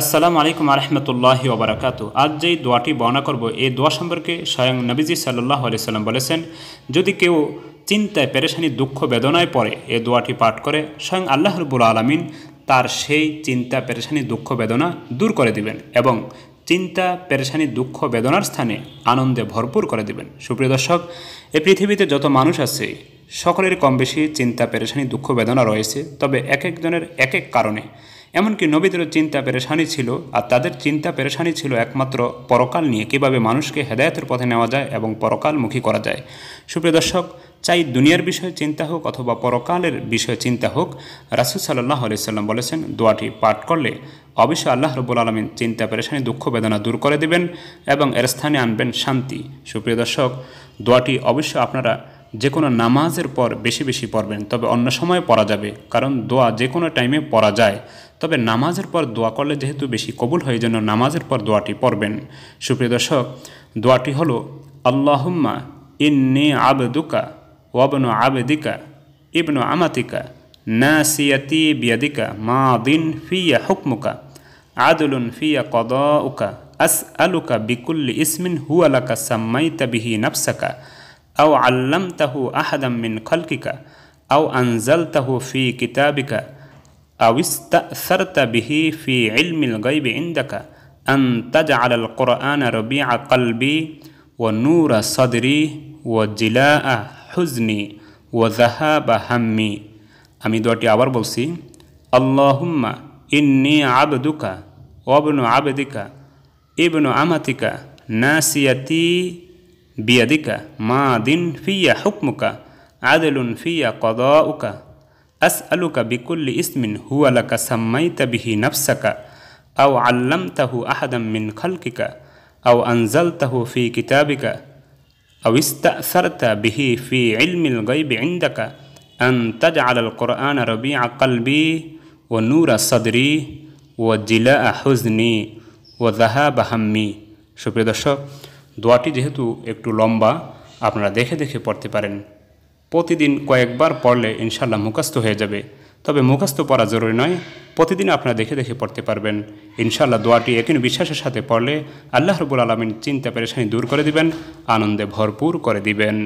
আসসালামু আলাইকুম আরহামতুল্লাহি ওবরাকাতু আজ যেই দোয়াটি বর্ণনা করব এই দোয়া সম্পর্কে স্বয়ং নবীজি সাল্লাহ সাল্লাম বলেছেন যদি কেউ চিন্তায় পেরেশানি দুঃখ বেদনায় পড়ে এ দোয়াটি পাঠ করে স্বয়ং আল্লাহ রবুল আলমিন তার সেই চিন্তা পেরেশানি দুঃখ বেদনা দূর করে দিবেন এবং চিন্তা পেরেশানি দুঃখ বেদনার স্থানে আনন্দে ভরপুর করে দিবেন সুপ্রিয় দর্শক এ পৃথিবীতে যত মানুষ আছে সকলের কম বেশি চিন্তা পেরেশানি দুঃখ বেদনা রয়েছে তবে এক একজনের এক এক কারণে এমনকি নবীদেরও চিন্তা পেরেশানি ছিল আর তাদের চিন্তা পেরেশানি ছিল একমাত্র পরকাল নিয়ে কীভাবে মানুষকে হেদায়তের পথে নেওয়া যায় এবং পরকালমুখী করা যায় সুপ্রিয় দর্শক চাই দুনিয়ার বিষয়ে চিন্তা হোক অথবা পরকালের বিষয়ে চিন্তা হোক রাসুল সাল্লাহ সাল্লাম বলেছেন দোয়াটি পাঠ করলে অবশ্য আল্লাহ রবুল আলমিন চিন্তা পেরেশানি দুঃখ বেদনা দূর করে দেবেন এবং এর স্থানে আনবেন শান্তি সুপ্রিয় দর্শক দোয়াটি অবশ্য আপনারা যে কোনো নামাজের পর বেশি বেশি পড়বেন তবে অন্য সময় পড়া যাবে কারণ দোয়া যে কোনো টাইমে পড়া যায় তবে নামাজের পর দোয়া করলে যেহেতু বেশি কবুল হয় জন্য নামাজের পর দোয়াটি পড়বেন সুপ্রিয় দর্শক দোয়াটি হলো আল্লাহম্মা ইন্নি আবেদুকা ওয়াবন আবেদিকা ইবনু আমাতিকা নাসিয়াতি বিয়াদিকা মা দিন ফিয়া হুকমুকা আদুলুন ফিয়া কদ উকা আস আলুকা বিকুল্লি ইসমিন হুয়ালাকা সাম্মাইতা বিহি নাফসাকা أو علمته أحدا من خلقك أو أنزلته في كتابك أو استأثرت به في علم الغيب عندك أن تجعل القرآن ربيع قلبي ونور صدري وجلاء حزني وذهاب همي أمي দোয়াটি عبر بلسي اللهم إني عبدك وابن عبدك ابن عمتك ناسيتي بيدك ماض في حكمك عدل في قضاؤك أسألك بكل اسم هو لك سميت به نفسك أو علمته أحدا من خلقك أو أنزلته في كتابك أو استأثرت به في علم الغيب عندك أن تجعل القرآن ربيع قلبي ونور صدري وجلاء حزني وذهاب همي شكرا دشق দোয়াটি যেহেতু একটু লম্বা আপনারা দেখে দেখে পড়তে পারেন প্রতিদিন কয়েকবার পড়লে ইনশাল্লাহ মুখস্ত হয়ে যাবে তবে মুখস্ত পড়া জরুরি নয় প্রতিদিন আপনারা দেখে দেখে পড়তে পারবেন ইনশাল্লাহ দোয়াটি একই বিশ্বাসের সাথে পড়লে আল্লাহ রবুল আলমিন চিন্তা পেরেশানি দূর করে দিবেন আনন্দে ভরপুর করে দিবেন